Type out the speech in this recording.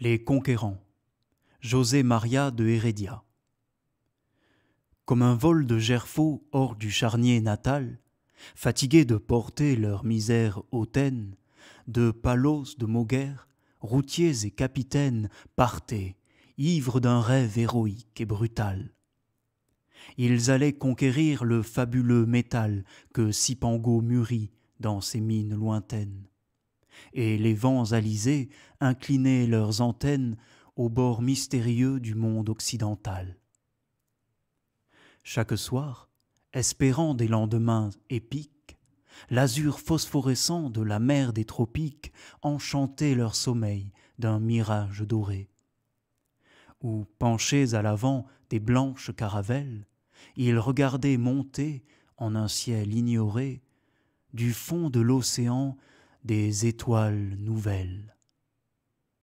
Les conquérants. José Maria de Heredia. Comme un vol de gerfaux hors du charnier natal, fatigués de porter leur misère hautaine, de Palos de Moguer, routiers et capitaines partaient, ivres d'un rêve héroïque et brutal. Ils allaient conquérir le fabuleux métal que Sipango mûrit dans ses mines lointaines et les vents alisés inclinaient leurs antennes au bord mystérieux du monde occidental. Chaque soir, espérant des lendemains épiques, l'azur phosphorescent de la mer des tropiques enchantait leur sommeil d'un mirage doré. Ou, penchés à l'avant des blanches caravelles, ils regardaient monter, en un ciel ignoré, du fond de l'océan des étoiles nouvelles.